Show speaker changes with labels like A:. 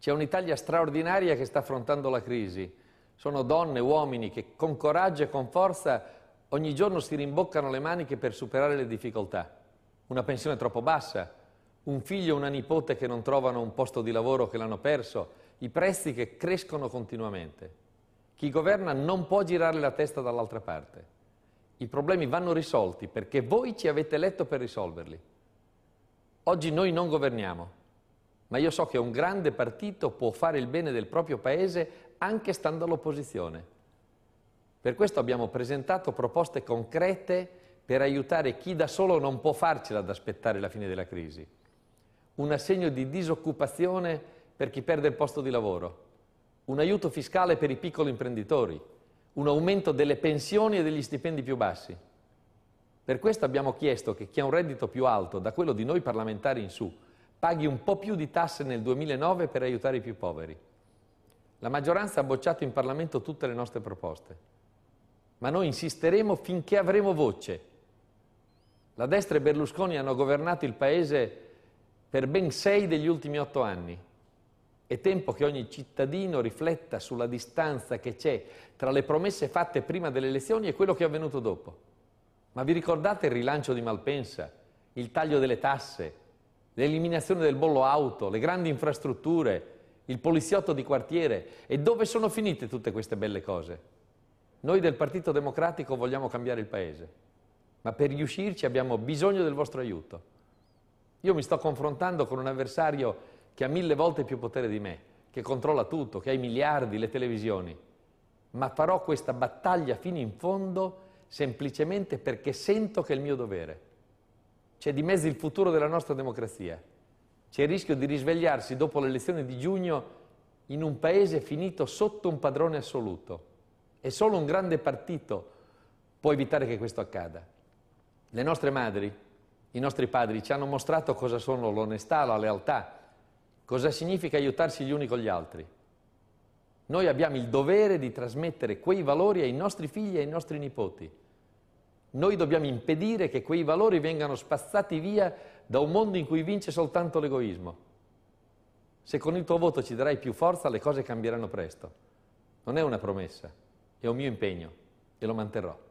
A: C'è un'Italia straordinaria che sta affrontando la crisi. Sono donne, uomini che con coraggio e con forza ogni giorno si rimboccano le maniche per superare le difficoltà. Una pensione troppo bassa, un figlio e una nipote che non trovano un posto di lavoro che l'hanno perso, i prezzi che crescono continuamente. Chi governa non può girare la testa dall'altra parte. I problemi vanno risolti perché voi ci avete eletto per risolverli. Oggi noi non governiamo, ma io so che un grande partito può fare il bene del proprio paese anche stando all'opposizione. Per questo abbiamo presentato proposte concrete per aiutare chi da solo non può farcela ad aspettare la fine della crisi. Un assegno di disoccupazione per chi perde il posto di lavoro, un aiuto fiscale per i piccoli imprenditori, un aumento delle pensioni e degli stipendi più bassi. Per questo abbiamo chiesto che chi ha un reddito più alto da quello di noi parlamentari in su paghi un po' più di tasse nel 2009 per aiutare i più poveri. La maggioranza ha bocciato in Parlamento tutte le nostre proposte, ma noi insisteremo finché avremo voce. La destra e Berlusconi hanno governato il Paese per ben sei degli ultimi otto anni. È tempo che ogni cittadino rifletta sulla distanza che c'è tra le promesse fatte prima delle elezioni e quello che è avvenuto dopo. Ma vi ricordate il rilancio di Malpensa, il taglio delle tasse, l'eliminazione del bollo auto, le grandi infrastrutture, il poliziotto di quartiere. E dove sono finite tutte queste belle cose? Noi del Partito Democratico vogliamo cambiare il Paese, ma per riuscirci abbiamo bisogno del vostro aiuto. Io mi sto confrontando con un avversario che ha mille volte più potere di me, che controlla tutto, che ha i miliardi, le televisioni, ma farò questa battaglia fino in fondo semplicemente perché sento che è il mio dovere c'è di mezzo il futuro della nostra democrazia. C'è il rischio di risvegliarsi dopo le elezioni di giugno in un paese finito sotto un padrone assoluto. E solo un grande partito può evitare che questo accada. Le nostre madri, i nostri padri ci hanno mostrato cosa sono l'onestà, la lealtà, cosa significa aiutarsi gli uni con gli altri. Noi abbiamo il dovere di trasmettere quei valori ai nostri figli e ai nostri nipoti. Noi dobbiamo impedire che quei valori vengano spazzati via da un mondo in cui vince soltanto l'egoismo. Se con il tuo voto ci darai più forza, le cose cambieranno presto. Non è una promessa, è un mio impegno e lo manterrò.